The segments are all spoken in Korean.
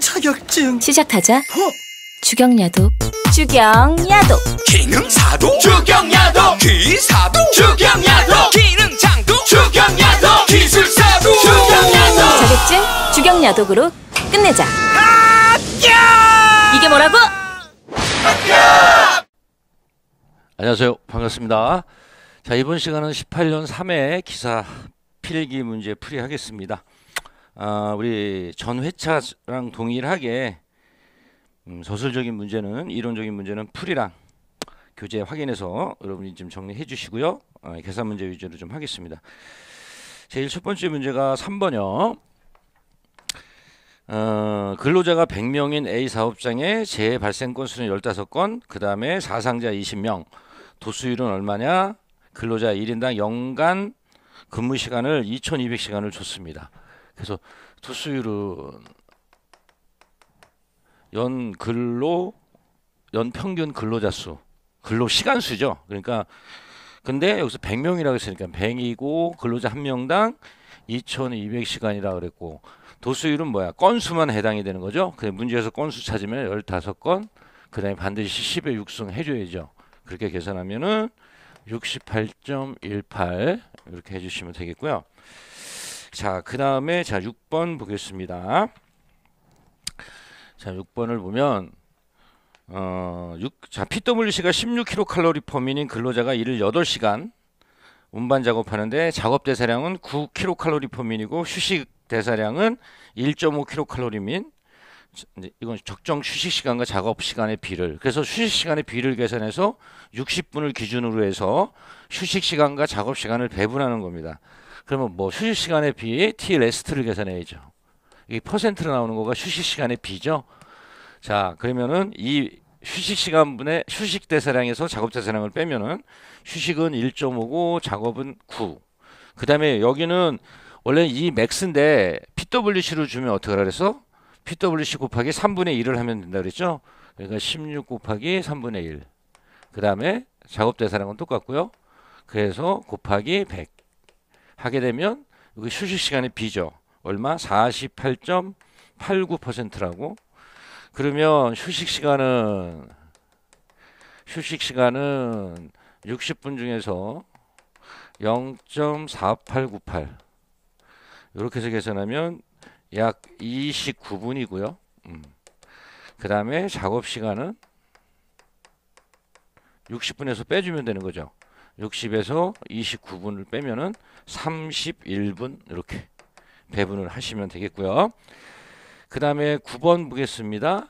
자격증 시작하자 어? 주경야도 주경야도 기능사도 주경야도 기사도 주경야도 기능장도 주경야도 기술사도 주경야도 자격증 주경야독으로 끝내자 이게 뭐라고? 안녕하세요 반갑습니다 자 이번 시간은 18년 3회 기사 필기 문제 풀이하겠습니다 아, 우리 전 회차랑 동일하게 음, 서술적인 문제는 이론적인 문제는 풀이랑 교재 확인해서 여러분이 좀 정리해 주시고요. 아, 계산 문제 위주로 좀 하겠습니다. 제일 첫 번째 문제가 3번이요. 어, 근로자가 100명인 A 사업장에 재발생 건수는 15건, 그 다음에 사상자 20명, 도수율은 얼마냐? 근로자 1인당 연간 근무 시간을 2200시간을 줬습니다. 그래서 투수율은 연 근로 연 평균 근로자 수 근로 시간 수죠. 그러니까 근데 여기서 100명이라고 했으니까 100이고 근로자 한 명당 2,200시간이라 고 그랬고 도수율은 뭐야? 건수만 해당이 되는 거죠. 그 문제에서 건수 찾으면 15건 그다음에 반드시 10에 육성해 줘야죠. 그렇게 계산하면은 68.18 이렇게 해 주시면 되겠고요. 자, 그 다음에 자 6번 보겠습니다. 자, 6번을 보면 어, 6, 자, PWC가 16kcal 퍼민인 근로자가 일을 8시간 운반 작업하는데 작업 대사량은 9kcal 퍼민이고 휴식 대사량은 1.5kcal민 이건 적정 휴식 시간과 작업 시간의 비를 그래서 휴식 시간의 비를 계산해서 60분을 기준으로 해서 휴식 시간과 작업 시간을 배분하는 겁니다. 그러면 뭐 휴식 시간의 비 t 레스트를 계산해야죠. 이 퍼센트로 나오는 거가 휴식 시간의 비죠 자, 그러면은 이 휴식 시간분의 휴식 대사량에서 작업 대사량을 빼면은 휴식은 1.5고 작업은 9. 그다음에 여기는 원래 이 맥스인데 PWC로 주면 어떻게 그랬어? PWC 곱하기 3분의 1을 하면 된다 그랬죠? 그러니까 16 곱하기 3분의 1. 그다음에 작업 대사량은 똑같고요. 그래서 곱하기 100. 하게 되면 그 휴식 시간의 비죠. 얼마? 48.89%라고. 그러면 휴식 시간은 휴식 시간은 60분 중에서 0.4898 이렇게 해서 계산하면 약 29분이고요. 음. 그 다음에 작업 시간은 60분에서 빼주면 되는 거죠. 60에서 29분을 빼면은 31분 이렇게 배분을 하시면 되겠고요. 그 다음에 9번 보겠습니다.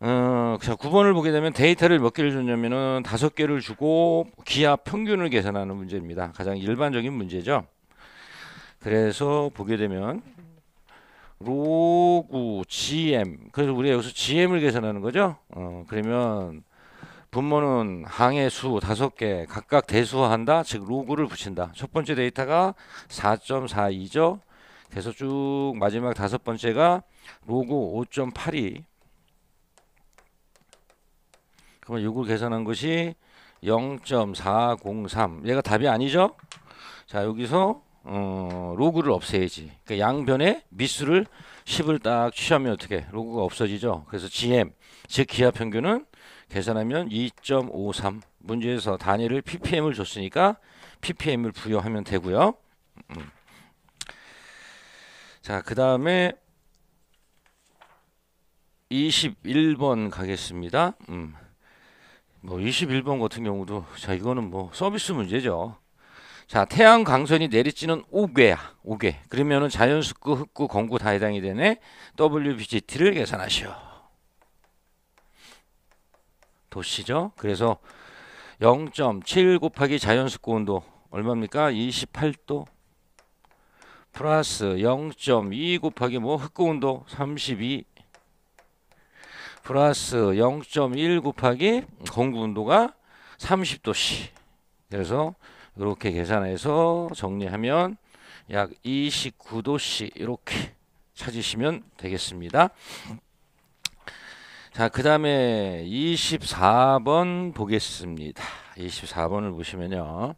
어, 자, 9번을 보게 되면 데이터를 몇 개를 줬냐면은 다 개를 주고 기하 평균을 계산하는 문제입니다. 가장 일반적인 문제죠. 그래서 보게 되면 로구 GM 그래서 우리가 여기서 GM을 계산하는 거죠. 어, 그러면 분모는 항의 수5개 각각 대수화한다. 즉 로그를 붙인다. 첫 번째 데이터가 4.42죠. 그래서 쭉 마지막 다섯 번째가 로그 5.82. 그러면 요걸 계산한 것이 0.403. 얘가 답이 아니죠? 자, 여기서 어, 로그를 없애야지. 그러니까 양변에 미수를 10을 딱 취하면 어떻게? 로그가 없어지죠. 그래서 GM, 즉 기하 평균은 계산하면 2.53 문제에서 단위를 ppm을 줬으니까 ppm을 부여하면 되고요. 음. 자, 그 다음에 21번 가겠습니다. 음. 뭐 21번 같은 경우도 자 이거는 뭐 서비스 문제죠. 자 태양 강선이 내리쬐는 5괴야 5괴 그러면은 자연습구 흑구 건구 다 해당이 되네 WBGT를 계산하시오 도시죠. 그래서 0.7 곱하기 자연습고 온도 얼마입니까? 28도 플러스 0.2 곱하기 뭐 흑구 온도 32 플러스 0.1 곱하기 공구 온도가 30도씨 그래서 이렇게 계산해서 정리하면 약 29도씨 이렇게 찾으시면 되겠습니다. 자, 그 다음에 24번 보겠습니다. 24번을 보시면요.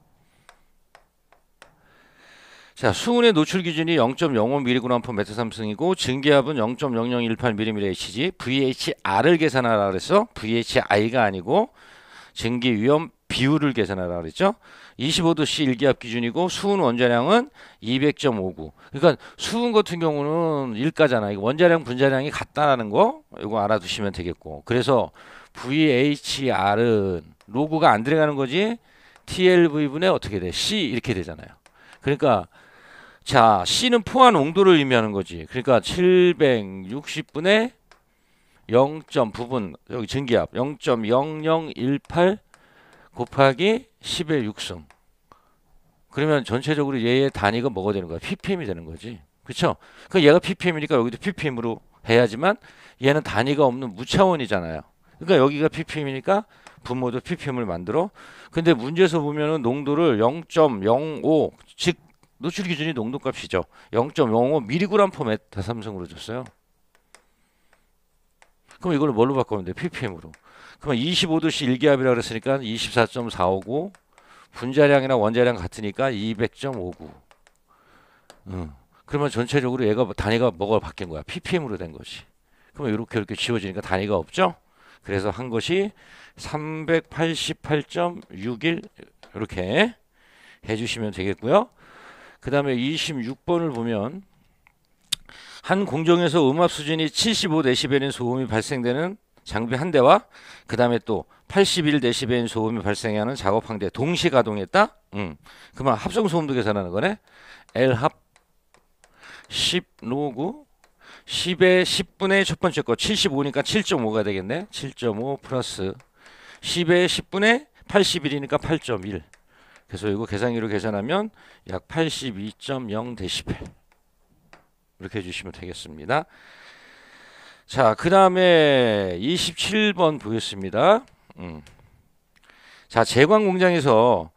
자, 수은의 노출 기준이 0.05mg 메타 삼성이고 증기압은 0.0018mm HG, VHR을 계산하라 그랬어. VHI가 아니고 증기 위험 비율을 계산하라 그랬죠. 25도씨 일기압 기준이고 수은 원자량은 200.59. 그러니까 수은 같은 경우는 일가잖아. 이 원자량 분자량이 같다라는 거 이거 알아두시면 되겠고. 그래서 VHR은 로그가 안 들어가는 거지 TLV분의 어떻게 돼? C 이렇게 되잖아요. 그러니까 자, C는 포환 옹도를 의미하는 거지. 그러니까 760분의 0. 부분 여기 증기압 0.0018 곱하기 10의 6승. 그러면 전체적으로 얘의 단위가 뭐가 되는 거야? ppm이 되는 거지. 그쵸? 그 얘가 ppm이니까 여기도 ppm으로 해야지만 얘는 단위가 없는 무차원이잖아요. 그러니까 여기가 ppm이니까 분모도 ppm을 만들어. 근데 문제에서 보면은 농도를 0.05, 즉 노출 기준이 농도값이죠. 0.05 미리그램 포맷 다삼성으로 줬어요. 그럼 이걸 뭘로 바꾸면 돼? ppm으로. 그러면 25도씨 1기압이라 그랬으니까 24.459 분자량이나 원자량 같으니까 200.59 음. 그러면 전체적으로 얘가 단위가 뭐가 바뀐 거야? ppm으로 된 거지. 그러면 이렇게 이렇게 지워지니까 단위가 없죠? 그래서 한 것이 388.61 이렇게 해주시면 되겠고요. 그 다음에 26번을 보면 한 공정에서 음압 수준이 7 5데시인 소음이 발생되는 장비 한 대와 그 다음에 또 81데시벨 소음이 발생하는 작업 한대 동시 가동했다. 음. 그만 합성 소음도 계산하는 거네. L 합10 로그 10에 10분의 첫 번째 거 75니까 7.5가 되겠네. 7.5 플러스 10에 10분의 81이니까 8.1. 그래서 이거 계산기로 계산하면 약82.0 데시벨 이렇게 해주시면 되겠습니다. 자, 그 다음에 27번 보겠습니다. 음. 자, 제광 공장에서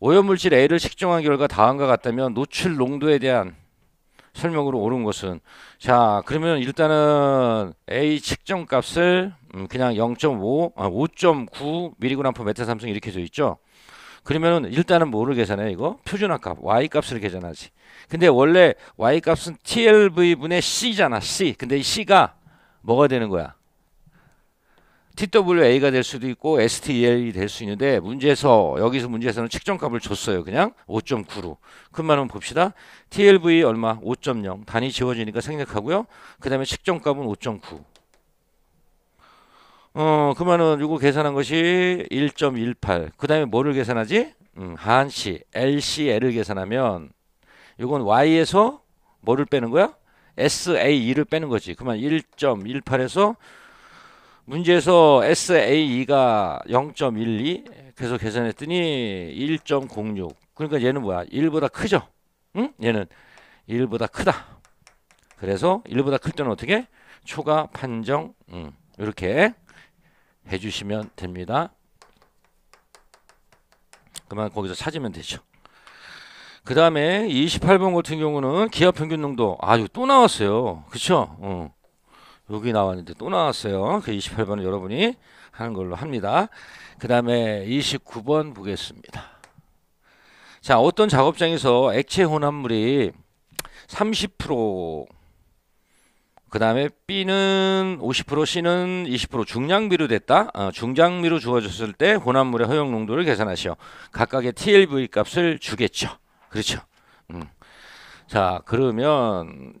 오염물질 A를 측정한 결과 다음과 같다면 노출 농도에 대한 설명으로 옳은 것은 자 그러면 일단은 A 측정값을 음, 그냥 0.5 아, 5.9 미리그램 메타 삼성 이렇게 돼 있죠 그러면 일단은 뭐를 계산해 이거 표준화값 y 값을 계산하지 근데 원래 y 값은 tlv 분의 c잖아 c 근데 c가 뭐가 되는 거야? TWA가 될 수도 있고 STEL이 될 수 있는데 문제에서 여기서 문제에서는 측정값을 줬어요. 그냥 5.9로. 그만 한번 봅시다. TLV 얼마? 5.0. 단위 지워지니까 생략하고요. 그 다음에 측정값은 5.9. 어, 그만은 이거 계산한 것이 1.18. 그 다음에 뭐를 계산하지? 음, 한시, LCL을 계산하면 이건 Y에서 뭐를 빼는 거야? SA2를 빼는 거지. 그러면 1.18에서 문제에서 SAE가 0.12 계속 계산했더니 1.06 그러니까 얘는 뭐야 1보다 크죠 응? 얘는 1보다 크다 그래서 1보다 클 때는 어떻게 초과 판정 응. 이렇게 해주시면 됩니다 그만 거기서 찾으면 되죠 그 다음에 28번 같은 경우는 기압 평균 농도. 아, 주또 나왔어요. 그쵸? 어. 여기 나왔는데 또 나왔어요. 그 28번은 여러분이 하는 걸로 합니다. 그 다음에 29번 보겠습니다. 자, 어떤 작업장에서 액체 혼합물이 30%, 그 다음에 B는 50%, C는 20% 중량비로 됐다. 어, 중장비로 주어졌을 때 혼합물의 허용 농도를 계산하시오. 각각의 TLV 값을 주겠죠. 그렇죠. 음. 자, 그러면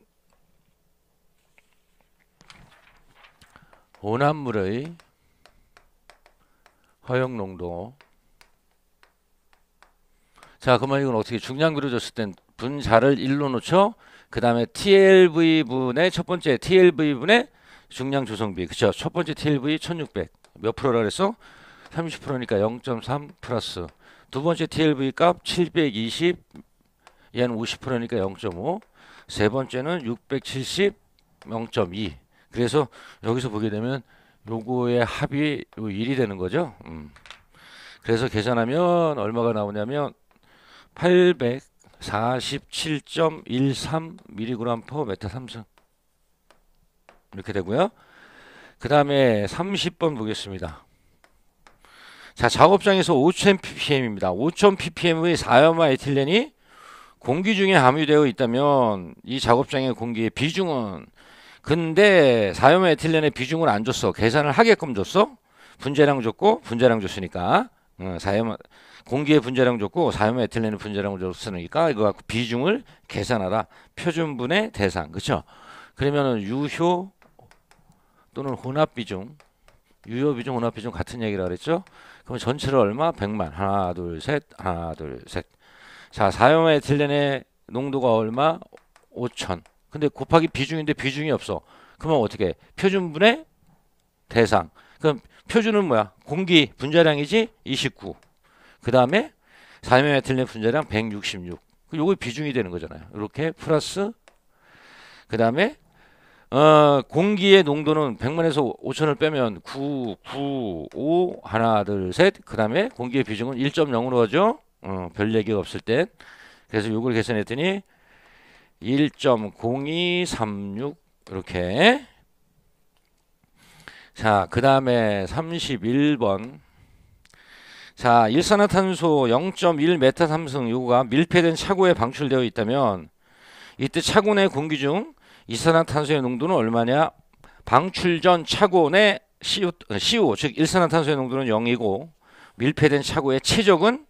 혼합물의 허용 농도 자, 그러면 이건 어떻게 중량 그려줬을 땐 분자를 일로 놓죠? 그 다음에 TLV분의 첫 번째 TLV분의 중량 조성비 그쵸? 그렇죠. 첫 번째 TLV 1600몇 프로라 그랬어? 30%니까 0.3 플러스 두 번째 TLV 값 720, 얘는 50%니까 0.5. 세 번째는 670, 0.2. 그래서 여기서 보게 되면 요거의 합이 요 1이 되는 거죠. 음. 그래서 계산하면 얼마가 나오냐면 847.13mg/m 삼성 이렇게 되고요. 그 다음에 30번 보겠습니다. 자 작업장에서 5000 ppm입니다. 5000 ppm의 4염화 에틸렌이 공기 중에 함유되어 있다면 이 작업장의 공기의 비중은 근데 4염화 에틸렌의 비중을 안 줬어. 계산을 하게끔 줬어. 분자량 줬고 분자량 줬으니까 어, 4염화 공기의 분자량 줬고 사염화 에틸렌의 분자량을 줬으니까 이거 갖고 비중을 계산하라. 표준분의 대상. 그쵸 그러면은 유효 또는 혼합 비중, 유효 비중, 혼합 비중 같은 얘기라 그랬죠? 그럼 전체를 얼마? 100만. 하나, 둘, 셋. 하나, 둘, 셋. 자, 사용에틸렌의 농도가 얼마? 5천. 근데 곱하기 비중인데 비중이 없어. 그러면 어떻게? 해? 표준분의 대상. 그럼 표준은 뭐야? 공기 분자량이지? 29. 그 다음에 사용에틸렌 분자량 166. 요게 비중이 되는 거잖아요. 이렇게 플러스 그 다음에 어, 공기의 농도는 100만에서 5천을 빼면 9, 9, 5, 하나, 둘, 셋. 그 다음에 공기의 비중은 1.0으로 하죠. 어, 별 얘기가 없을 때. 그래서 이걸 계산했더니 1.0236 이렇게. 자, 그 다음에 31번. 자, 일산화탄소 0 1 m 삼성 요구가 밀폐된 차고에 방출되어 있다면 이때 차고 내 공기 중 이산화탄소의 농도는 얼마냐? 방출 전 차고의 CO, CO 즉 일산화탄소의 농도는 0이고 밀폐된 차고의 최적은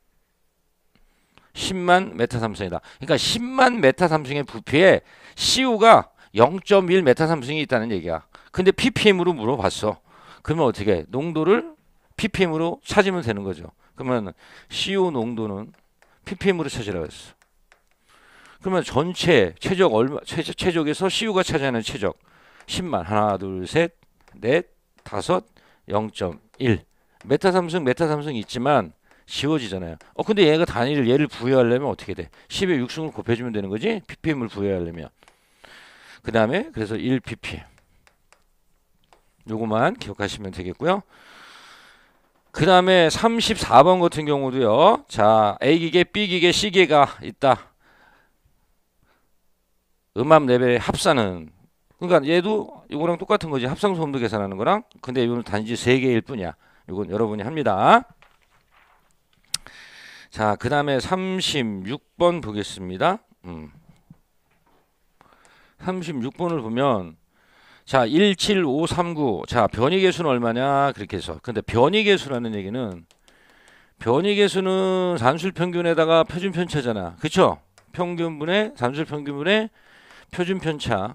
10만 메타삼성이다. 그러니까 10만 메타삼성의 부피에 CO가 0.1 메타삼성이 있다는 얘기야. 근데 ppm으로 물어봤어. 그러면 어떻게 해? 농도를 ppm으로 찾으면 되는 거죠. 그러면 CO 농도는 ppm으로 찾으라고 했어. 그러면 전체 최적 얼마 최, 적에서 CU가 차지하는 최적 10만 하나 둘 셋 넷 다섯 0.1 메타 삼성 메타 삼성 있지만 지워지잖아요. 어 근데 얘가 단위를 얘를 부여하려면 어떻게 돼? 10에 6승을 곱해주면 되는 거지. ppm을 부여하려면. 그 다음에 그래서 1 ppm 요거만 기억하시면 되겠고요. 그 다음에 34번 같은 경우도요. 자 A기계 B기계 C기가 계 있다. 음압 레벨의 합산은 그러니까 얘도 이거랑 똑같은 거지. 합성 소음도 계산하는 거랑. 근데 이거는 단지 세 개일 뿐이야. 이건 여러분이 합니다. 자, 그 다음에 36번 보겠습니다. 음. 36번을 보면 자, 17539. 자, 변이 계수는 얼마냐? 그렇게 해서. 근데 변이 계수라는 얘기는 변이 계수는 산술 평균에다가 표준 편차잖아. 그쵸? 평균분의 산술 평균분의 표준 편차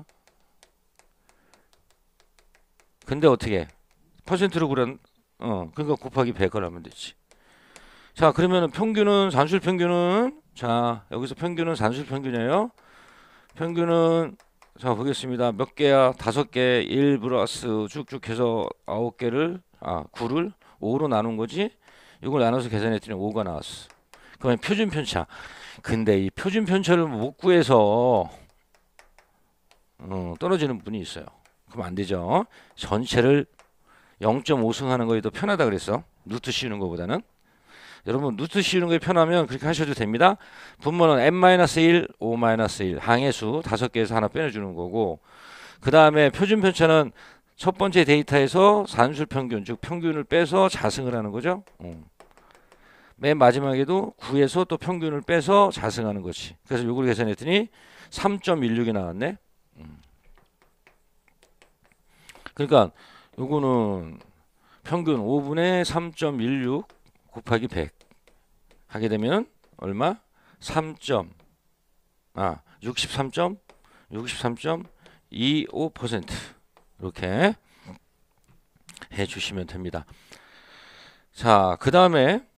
근데 어떻게 퍼센트로 그한어 그러니까 곱하기 100을 하면 되지 자 그러면은 평균은 산술 평균은 자 여기서 평균은 산술 평균이에요 평균은 자 보겠습니다 몇 개야 다섯 개1 플러스 쭉쭉 해서 아홉 개를 아 9를 5로 나눈 거지 이걸 나눠서 계산했더니 5가 나왔어 그러면 표준 편차 근데 이 표준 편차를 못 구해서 어, 떨어지는 분이 있어요. 그럼 안 되죠. 전체를 0.5승 하는 거에도 편하다 그랬어. 루트 씌우는 것보다는. 여러분 루트 씌우는 게 편하면 그렇게 하셔도 됩니다. 분모는 n-1, o-1 항해수 다섯 개에서 하나 빼내주는 거고 그 다음에 표준 편차는 첫 번째 데이터에서 산술 평균 즉 평균을 빼서 자승을 하는 거죠. 음. 맨 마지막에도 9에서 또 평균을 빼서 자승하는 거지. 그래서 요걸 계산했더니 3.16이 나왔네. 음. 그러니까 요거는 평균 5분의 3.16 곱하기 100 하게 되면 얼마? 3. 아, 63. 63.25% 이렇게 해 주시면 됩니다. 자, 그 다음에